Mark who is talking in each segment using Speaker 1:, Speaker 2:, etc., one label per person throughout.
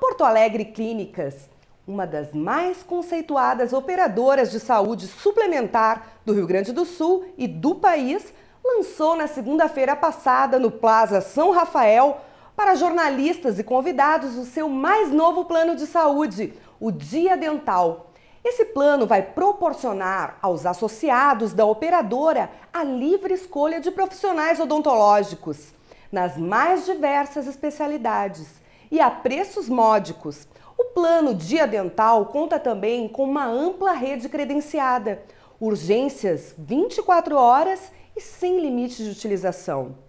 Speaker 1: Porto Alegre Clínicas, uma das mais conceituadas operadoras de saúde suplementar do Rio Grande do Sul e do país, lançou na segunda-feira passada no Plaza São Rafael para jornalistas e convidados o seu mais novo plano de saúde, o Dia Dental. Esse plano vai proporcionar aos associados da operadora a livre escolha de profissionais odontológicos nas mais diversas especialidades e a preços módicos. O plano Dia Dental conta também com uma ampla rede credenciada, urgências 24 horas e sem limite de utilização.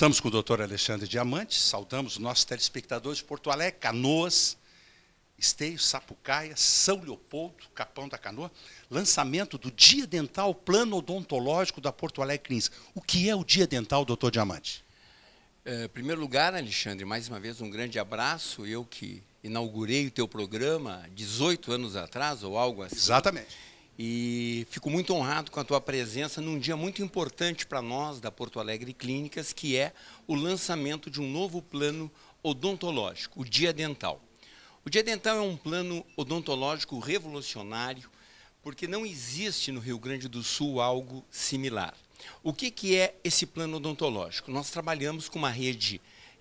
Speaker 2: Estamos com o doutor Alexandre Diamante, saudamos nossos telespectadores de Porto Alegre, Canoas, Esteio, Sapucaia, São Leopoldo, Capão da Canoa, lançamento do Dia Dental Plano Odontológico da Porto Alegre Clínica. O que é o Dia Dental, doutor Diamante?
Speaker 3: É, em primeiro lugar, Alexandre, mais uma vez um grande abraço. Eu que inaugurei o teu programa 18 anos atrás, ou algo assim. Exatamente. E fico muito honrado com a tua presença num dia muito importante para nós da Porto Alegre Clínicas, que é o lançamento de um novo plano odontológico, o Dia Dental. O Dia Dental é um plano odontológico revolucionário, porque não existe no Rio Grande do Sul algo similar. O que, que é esse plano odontológico? Nós trabalhamos com uma rede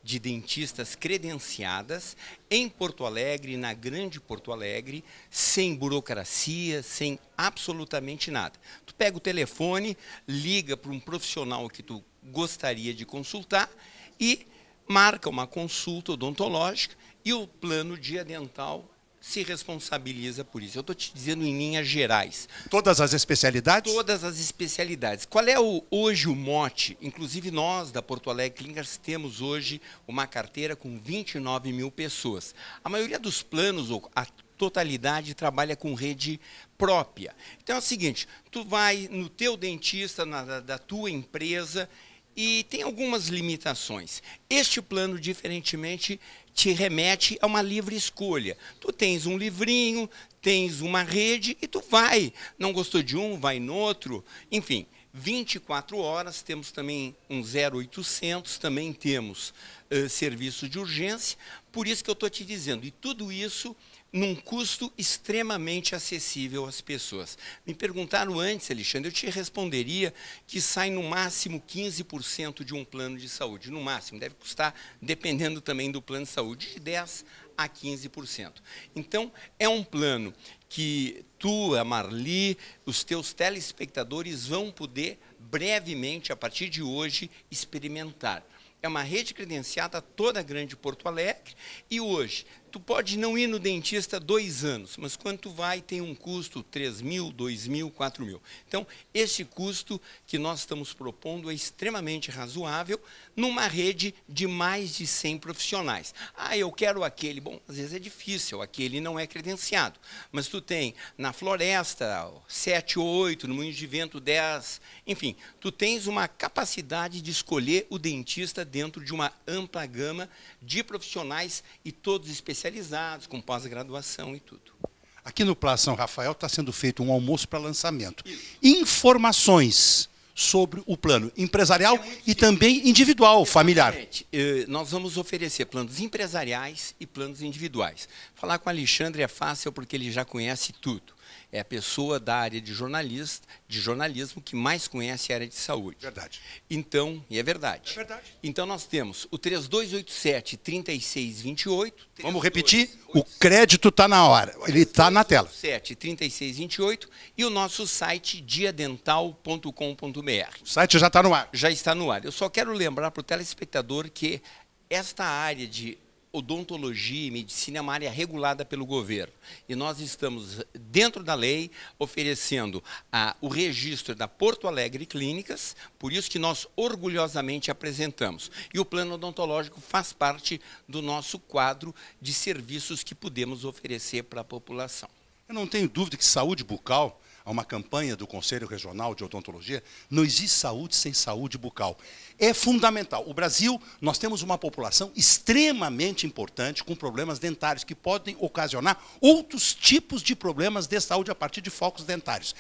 Speaker 3: de dentistas credenciadas em Porto Alegre, na Grande Porto Alegre, sem burocracia, sem absolutamente nada. Tu pega o telefone, liga para um profissional que tu gostaria de consultar e marca uma consulta odontológica e o plano dia dental se responsabiliza por isso. Eu estou te dizendo em linhas gerais. Todas as especialidades? Todas as especialidades. Qual é o, hoje o mote? Inclusive nós da Porto Alegre Clínicas temos hoje uma carteira com 29 mil pessoas. A maioria dos planos, ou a totalidade, trabalha com rede própria. Então é o seguinte, tu vai no teu dentista, na, da tua empresa, e tem algumas limitações. Este plano, diferentemente, te remete a uma livre escolha. Tu tens um livrinho, tens uma rede e tu vai. Não gostou de um, vai no outro. Enfim, 24 horas, temos também um 0800, também temos uh, serviço de urgência. Por isso que eu estou te dizendo, e tudo isso num custo extremamente acessível às pessoas. Me perguntaram antes, Alexandre, eu te responderia que sai no máximo 15% de um plano de saúde, no máximo, deve custar, dependendo também do plano de saúde, de 10 a 15%. Então, é um plano que tu, a Marli, os teus telespectadores vão poder brevemente, a partir de hoje, experimentar é uma rede credenciada toda a grande Porto Alegre e hoje Tu pode não ir no dentista dois anos, mas quando tu vai tem um custo 3 mil, 2 mil, 4 mil. Então, esse custo que nós estamos propondo é extremamente razoável numa rede de mais de 100 profissionais. Ah, eu quero aquele. Bom, às vezes é difícil, aquele não é credenciado. Mas tu tem na floresta 7 8, no moinho de vento 10, enfim. Tu tens uma capacidade de escolher o dentista dentro de uma ampla gama de profissionais e todos especialistas especializados, com pós-graduação e tudo.
Speaker 2: Aqui no Plaza São Rafael está sendo feito um almoço para lançamento. Isso. Informações sobre o plano empresarial é e também individual, familiar.
Speaker 3: Eh, nós vamos oferecer planos empresariais e planos individuais. Falar com o Alexandre é fácil porque ele já conhece tudo é a pessoa da área de, jornalista, de jornalismo que mais conhece a área de saúde. Verdade. Então, e é verdade. É verdade. Então nós temos o 3287
Speaker 2: 3628. Vamos repetir? 8, o crédito está na hora. Ele está na tela.
Speaker 3: 7 3628 e o nosso site diadental.com.br.
Speaker 2: O site já está
Speaker 3: no ar. Já está no ar. Eu só quero lembrar para o telespectador que esta área de odontologia e medicina é uma área regulada pelo governo. E nós estamos, dentro da lei, oferecendo a, ah, o registro da Porto Alegre Clínicas, por isso que nós orgulhosamente apresentamos. E o plano odontológico faz parte do nosso quadro de serviços que podemos oferecer para a população.
Speaker 2: Eu não tenho dúvida que saúde bucal a uma campanha do Conselho Regional de Odontologia, não existe saúde sem saúde bucal. É fundamental. O Brasil, nós temos uma população extremamente importante com problemas dentários, que podem ocasionar outros tipos de problemas de saúde a partir de focos dentários.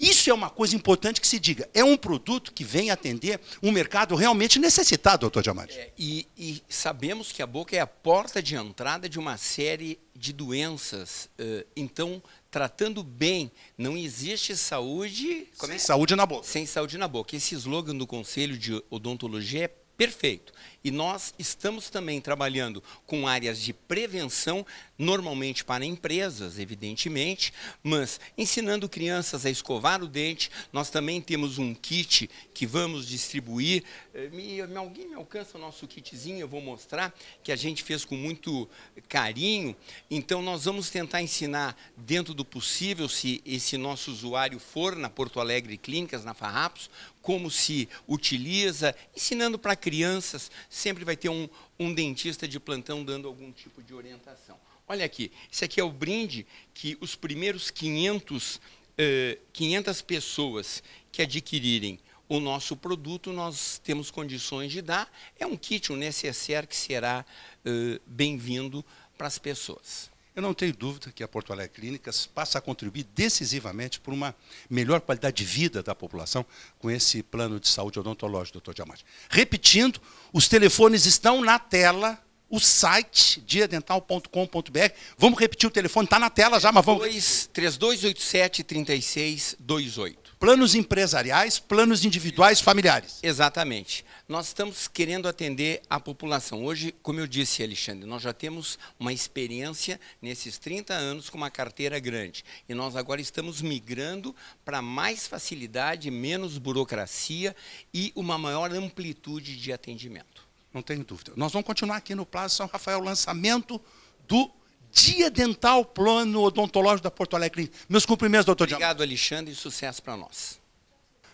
Speaker 2: Isso é uma coisa importante que se diga. É um produto que vem atender um mercado realmente necessitado, doutor Diamante.
Speaker 3: É, e, e, sabemos que a boca é a porta de entrada de uma série de doenças. Então, tratando bem, não existe saúde. É? Saúde na boca. Sem saúde na boca. Esse slogan do Conselho de Odontologia é Perfeito. E nós estamos também trabalhando com áreas de prevenção, normalmente para empresas, evidentemente, mas ensinando crianças a escovar o dente. Nós também temos um kit que vamos distribuir. Eh, me, alguém me alcança o nosso kitzinho? Eu vou mostrar que a gente fez com muito carinho. Então, nós vamos tentar ensinar, dentro do possível, se esse nosso usuário for na Porto Alegre Clínicas, na Farrapos, como se utiliza, ensinando para crianças, sempre vai ter um, um dentista de plantão dando algum tipo de orientação. Olha aqui, esse aqui é o brinde que os primeiros 500, eh, 500 pessoas que adquirirem o nosso produto, nós temos condições de dar. É um kit, um necessaire que será eh,
Speaker 2: bem-vindo para as pessoas. Eu não tenho dúvida que a Porto Alegre Clínicas passa a contribuir decisivamente por uma melhor qualidade de vida da população com esse plano de saúde odontológico, doutor Diamante. Repetindo, os telefones estão na tela, o site diadental.com.br. Vamos repetir o telefone, está na tela já, mas vamos. 3287 3628. Planos empresariais, planos individuais, familiares.
Speaker 3: Exatamente. Nós estamos querendo atender a população. Hoje, como eu disse, Alexandre, nós já temos uma experiência nesses 30 anos com uma carteira grande. E nós agora estamos migrando para mais facilidade, menos burocracia e
Speaker 2: uma maior amplitude de atendimento. Não tenho dúvida. Nós vamos continuar aqui no Plaza São Rafael, lançamento do Dia Dental Plano Odontológico da Porto Alegre Meus cumprimentos, doutor Diamante. Obrigado,
Speaker 3: Alexandre, e sucesso para nós.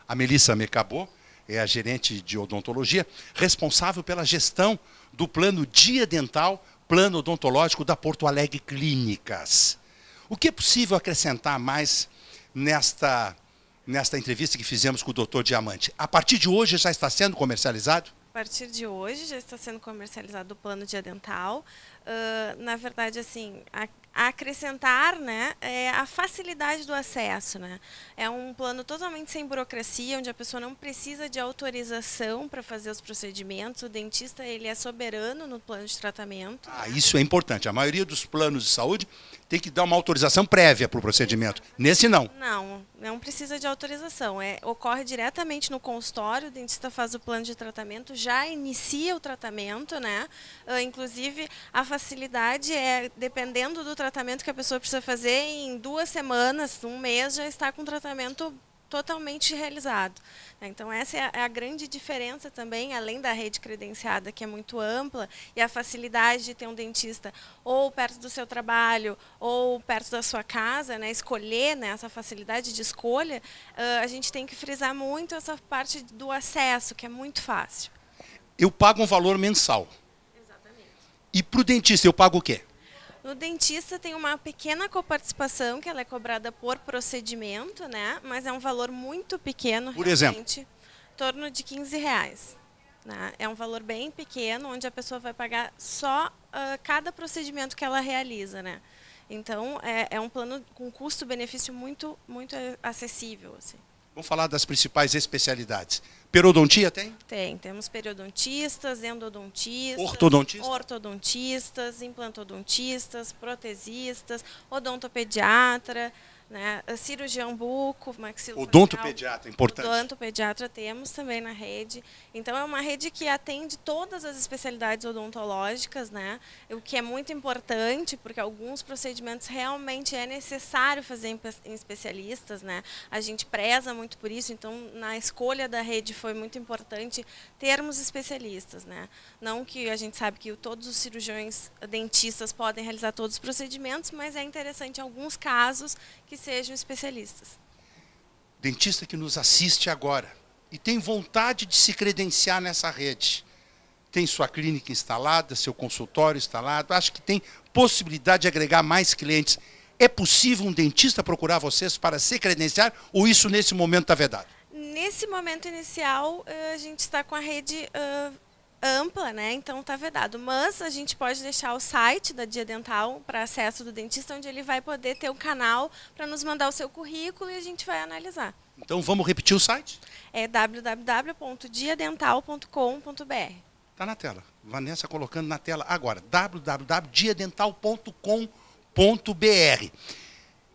Speaker 2: A Melissa Mecabô é a gerente de odontologia, responsável pela gestão do plano Dia Dental, plano odontológico da Porto Alegre Clínicas. O que é possível acrescentar mais nesta, nesta entrevista que fizemos com o doutor Diamante? A partir de hoje já está sendo comercializado?
Speaker 4: A partir de hoje já está sendo comercializado o plano dental. Uh, ah, na verdade, assim, a, a acrescentar né, é a facilidade do acesso. Né? É um plano totalmente sem burocracia, onde a pessoa não precisa de autorização para fazer os procedimentos. O dentista ele é soberano no plano de tratamento. Ah,
Speaker 2: isso é importante. A maioria dos planos de saúde tem que dar uma autorização prévia para o procedimento. Nesse não.
Speaker 4: Não, não precisa de autorização. É, ocorre diretamente no consultório, o dentista faz o plano de tratamento, já inicia o tratamento, né? Uh, inclusive, a facilidade é, dependendo do tratamento que a pessoa precisa fazer, em duas semanas, um mês, já está com o tratamento totalmente realizado. Né? Então, essa é, é a, grande diferença também, além da rede credenciada, que é muito ampla, e a facilidade de ter um dentista ou perto do seu trabalho, ou perto da sua casa, né? escolher né? essa facilidade de escolha, ah, a gente tem que frisar muito essa parte do acesso, que é muito fácil
Speaker 2: eu pago um valor mensal. Exatamente. E para o dentista, eu pago o quê?
Speaker 4: No dentista tem uma pequena coparticipação que ela é cobrada por procedimento, né? Mas é um valor muito pequeno. Por em torno de 15 reais. Né? É um valor bem pequeno, onde a pessoa vai pagar só uh, cada procedimento que ela realiza, né? Então é, é um plano com custo-benefício muito, muito eh, acessível, assim.
Speaker 2: Vamos falar das principais especialidades. Periodontia tem?
Speaker 4: Tem. Temos periodontistas, endodontistas, ortodontistas, implantodontistas, protesistas, odontopediatra, né? Cirurgião buco, maxilofacial. Odontopediatra, importante. Odontopediatra temos também na rede. Então, é uma rede que atende todas as especialidades odontológicas, né? o que é muito importante, porque alguns procedimentos realmente é necessário fazer em, em especialistas. Né? A gente preza muito por isso, então, na escolha da rede foi muito importante termos especialistas. Né? Não que a gente sabe que todos os cirurgiões dentistas podem realizar todos os procedimentos, mas é interessante alguns casos que sejam especialistas.
Speaker 2: Dentista que nos assiste agora e tem vontade de se credenciar nessa rede, tem sua clínica instalada, seu consultório instalado, acho que tem possibilidade de agregar mais clientes. É possível um dentista procurar vocês para se credenciar ou isso nesse momento está é vedado?
Speaker 4: Nesse momento inicial, eh, a gente está com a rede uh ampla, né? Então está vedado. Mas a gente pode deixar o site da Dia Dental para acesso do dentista, onde ele vai poder ter um canal para nos mandar o seu currículo e a gente vai analisar.
Speaker 2: Então vamos repetir o site?
Speaker 4: É www.diadental.com.br.
Speaker 2: Tá na tela. Vanessa colocando na tela agora. www.diadental.com.br.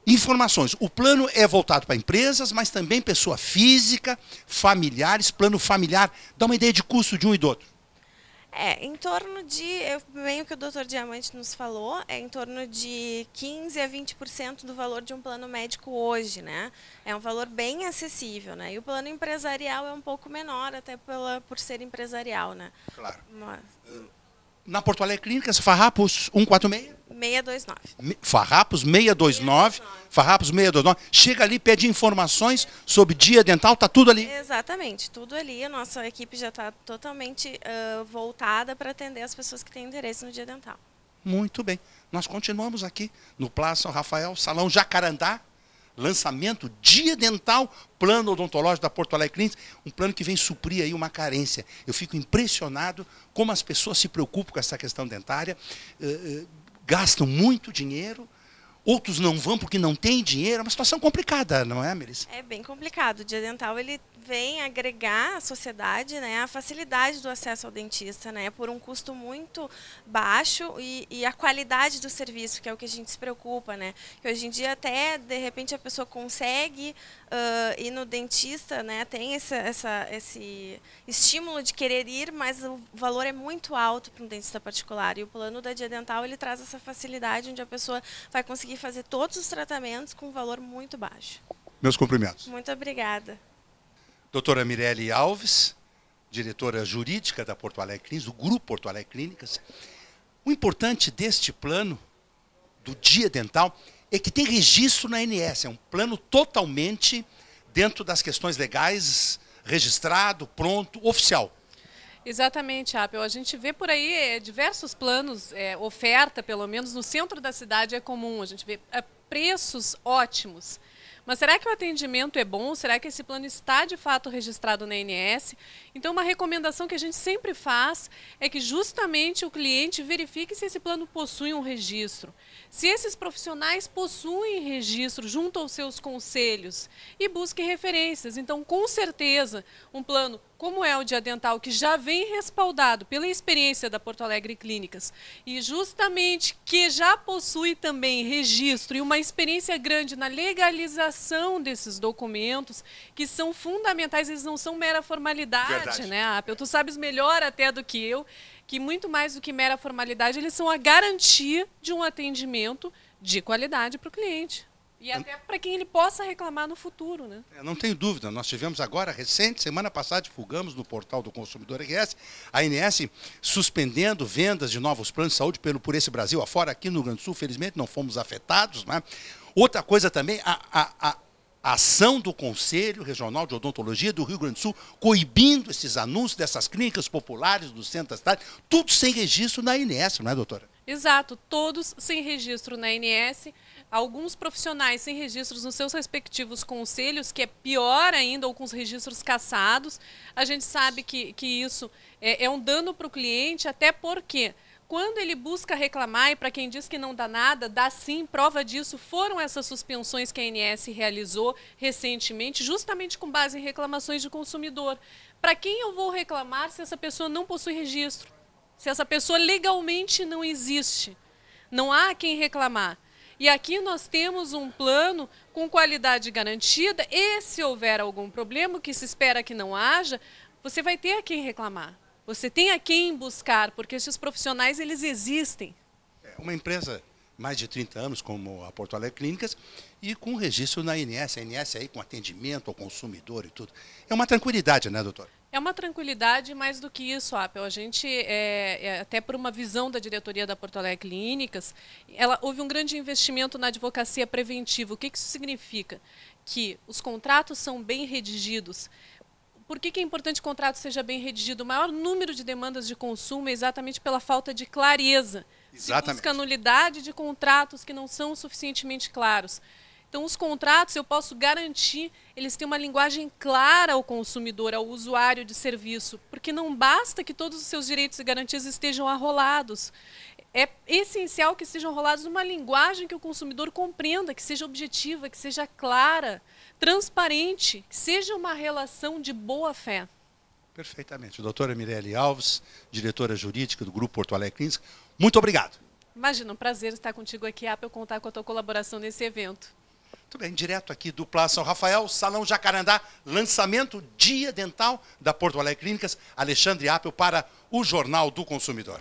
Speaker 2: Informações. O plano é voltado para empresas, mas também pessoa física, familiares, plano familiar. Dá uma ideia de custo de um e do outro.
Speaker 4: É, em torno de, eu, bem o que o doutor Diamante nos falou, é em torno de 15 a 20% do valor de um plano médico hoje, né? É um valor bem acessível, né? E o plano empresarial é um pouco menor, até pela, por ser empresarial, né? Claro. Mas... Hum.
Speaker 2: Na Porto Alegre Clínicas, Farrapos 146?
Speaker 4: 629.
Speaker 2: Farrapos 629. Farrapos 629. Chega ali, pede informações sobre dia dental, tá tudo ali.
Speaker 4: Exatamente, tudo ali. A nossa equipe já está totalmente uh, voltada para atender as pessoas que têm interesse no dia dental.
Speaker 2: Muito bem. Nós continuamos aqui no Plaza São Rafael, Salão Jacarandá, lançamento dia dental, plano odontológico da Porto Alegre Clinics, um plano que vem suprir aí uma carência. Eu fico impressionado como as pessoas se preocupam com essa questão dentária, eh, eh, gastam muito dinheiro, outros não vão porque não têm dinheiro, é uma situação complicada, não é, Melissa?
Speaker 4: É bem complicado. O dia dental ele vem agregar à sociedade né, a facilidade do acesso ao dentista, né, por um custo muito baixo e, e, a qualidade do serviço, que é o que a gente se preocupa. Né, que hoje em dia até, de repente, a pessoa consegue uh, ir no dentista, né, tem essa, essa, esse estímulo de querer ir, mas o valor é muito alto para um dentista particular. E o plano da Dia Dental ele traz essa facilidade onde a pessoa vai conseguir fazer todos os tratamentos com um valor muito baixo.
Speaker 2: Meus cumprimentos.
Speaker 4: Muito obrigada
Speaker 2: doutora Mirelle Alves, diretora jurídica da Porto Alegre Clínicas, do Grupo Porto Alegre Clínicas. O importante deste plano, do dia dental, é que tem registro na ANS. É um plano totalmente dentro das questões legais, registrado, pronto, oficial.
Speaker 1: Exatamente, Apel. A gente vê por aí é, diversos planos, é, oferta, pelo menos no centro da cidade é comum. A gente vê é, preços ótimos. Mas será que o atendimento é bom? Será que esse plano está de fato registrado na INS? Então, uma recomendação que a gente sempre faz é que justamente o cliente verifique se esse plano possui um registro. Se esses profissionais possuem registro junto aos seus conselhos e busque referências. Então, com certeza, um plano como é o de adental, que já vem respaldado pela experiência da Porto Alegre Clínicas, e justamente que já possui também registro e uma experiência grande na legalização desses documentos, que são fundamentais, eles não são mera formalidade verdade. né, Apple? Tu sabes melhor até do que eu que muito mais do que mera formalidade, eles são a garantia de um atendimento de qualidade para o cliente. E até para quem ele possa reclamar no futuro, né?
Speaker 2: Eu não tenho dúvida. Nós tivemos agora, recente, semana passada, divulgamos no portal do Consumidor RS, a INS suspendendo vendas de novos planos de saúde pelo, por esse Brasil afora. Aqui no Rio Grande do Sul, felizmente, não fomos afetados, né? Outra coisa também, a, a, a, a ação do Conselho Regional de Odontologia do Rio Grande do Sul, coibindo esses anúncios dessas clínicas populares do centro da cidade, tudo sem registro na INS, não é, doutora?
Speaker 1: Exato, todos sem registro na INS, alguns profissionais sem registros nos seus respectivos conselhos, que é pior ainda, ou com os registros caçados. A gente sabe que, que isso é, é um dano para o cliente, até porque quando ele busca reclamar, e para quem diz que não dá nada, dá sim, prova disso foram essas suspensões que a ANS realizou recentemente, justamente com base em reclamações de consumidor. Para quem eu vou reclamar se essa pessoa não possui registro? Se essa pessoa legalmente não existe? Não há quem reclamar. E aqui nós temos um plano com qualidade garantida e se houver algum problema, que se espera que não haja, você vai ter a quem reclamar. Você tem a quem buscar, porque esses profissionais eles existem.
Speaker 2: É uma empresa mais de 30 anos, como a Porto Alegre Clínicas, e com registro na INS, a INS é aí com atendimento ao consumidor e tudo. É uma tranquilidade, né, doutor?
Speaker 1: É uma tranquilidade mais do que isso, Apel. A gente, é, é, até por uma visão da diretoria da Porto Alegre Clínicas, ela, houve um grande investimento na advocacia preventiva. O que, que isso significa? Que os contratos são bem redigidos por que, que é importante que o contrato seja bem redigido? O maior número de demandas de consumo é exatamente pela falta de clareza.
Speaker 2: Exatamente. Se busca
Speaker 1: nulidade de contratos que não são suficientemente claros. Então, os contratos, eu posso garantir, eles têm uma linguagem clara ao consumidor, ao usuário de serviço, porque não basta que todos os seus direitos e garantias estejam arrolados. É essencial que estejam arrolados uma linguagem que o consumidor compreenda, que seja objetiva, que seja clara transparente, que seja uma relação de boa fé.
Speaker 2: Perfeitamente. Doutora Mirelle Alves, diretora jurídica do Grupo Porto Alegre Clínica, muito obrigado.
Speaker 1: Imagina, um prazer estar contigo aqui, Apple, contar com a tua colaboração nesse evento.
Speaker 2: Muito bem, direto aqui do Plaza São Rafael, Salão Jacarandá, lançamento Dia Dental da Porto Alegre Clínicas, Alexandre Apple para o Jornal do Consumidor.